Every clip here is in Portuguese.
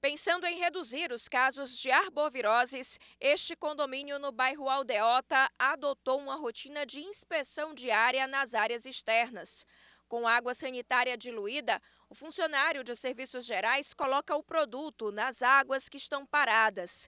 Pensando em reduzir os casos de arboviroses, este condomínio no bairro Aldeota adotou uma rotina de inspeção diária nas áreas externas. Com água sanitária diluída, o funcionário de serviços gerais coloca o produto nas águas que estão paradas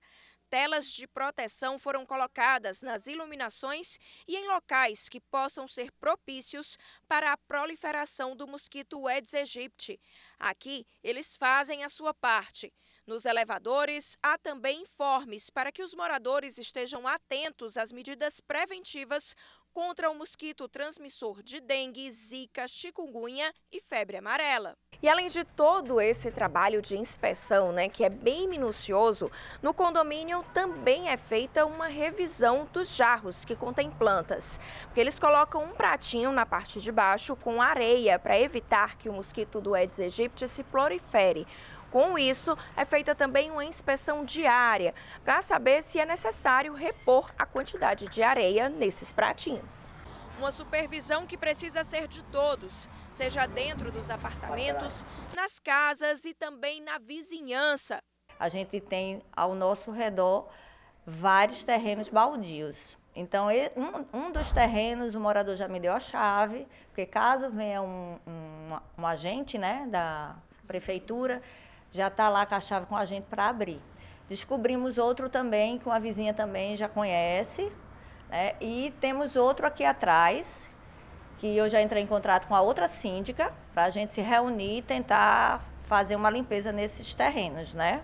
telas de proteção foram colocadas nas iluminações e em locais que possam ser propícios para a proliferação do mosquito Aedes aegypti. Aqui, eles fazem a sua parte. Nos elevadores, há também informes para que os moradores estejam atentos às medidas preventivas contra o mosquito transmissor de dengue, zika, chikungunya e febre amarela. E além de todo esse trabalho de inspeção, né, que é bem minucioso, no condomínio também é feita uma revisão dos jarros que contêm plantas. Porque eles colocam um pratinho na parte de baixo com areia para evitar que o mosquito do Aedes aegypti se prolifere. Com isso, é feita também uma inspeção diária para saber se é necessário repor a quantidade de areia nesses pratinhos. Uma supervisão que precisa ser de todos, seja dentro dos apartamentos, nas casas e também na vizinhança. A gente tem ao nosso redor vários terrenos baldios. Então, um, um, dos terrenos, o morador já me deu a chave, porque caso venha um, um, um agente né, da prefeitura, já está lá com a chave com a gente para abrir. Descobrimos outro também, que uma vizinha também já conhece, né? e temos outro aqui atrás, que eu já entrei em contrato com a outra síndica, para a gente se reunir e tentar fazer uma limpeza nesses terrenos, né?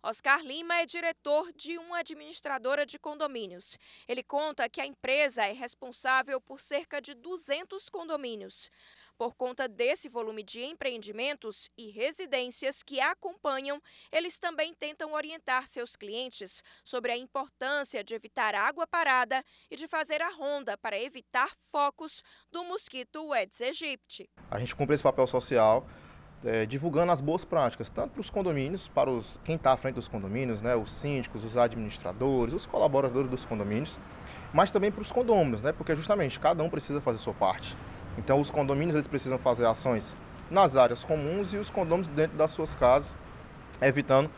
Oscar Lima é diretor de uma administradora de condomínios. Ele conta que a empresa é responsável por cerca de 200 condomínios. Por conta desse volume de empreendimentos e residências que acompanham, eles também tentam orientar seus clientes sobre a importância de evitar água parada e de fazer a ronda para evitar focos do mosquito Aedes aegypti. A gente cumpre esse papel social é, divulgando as boas práticas, tanto para os condomínios, para os, quem está à frente dos condomínios, né, os síndicos, os administradores, os colaboradores dos condomínios, mas também para os condôminos, né, porque justamente cada um precisa fazer sua parte. Então os condomínios eles precisam fazer ações nas áreas comuns e os condomínios dentro das suas casas, evitando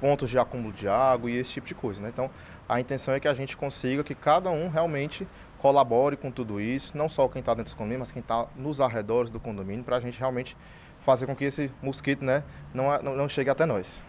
pontos de acúmulo de água e esse tipo de coisa. Né? Então, a intenção é que a gente consiga que cada um realmente colabore com tudo isso, não só quem está dentro do condomínio, mas quem está nos arredores do condomínio, para a gente realmente fazer com que esse mosquito né, não, não chegue até nós.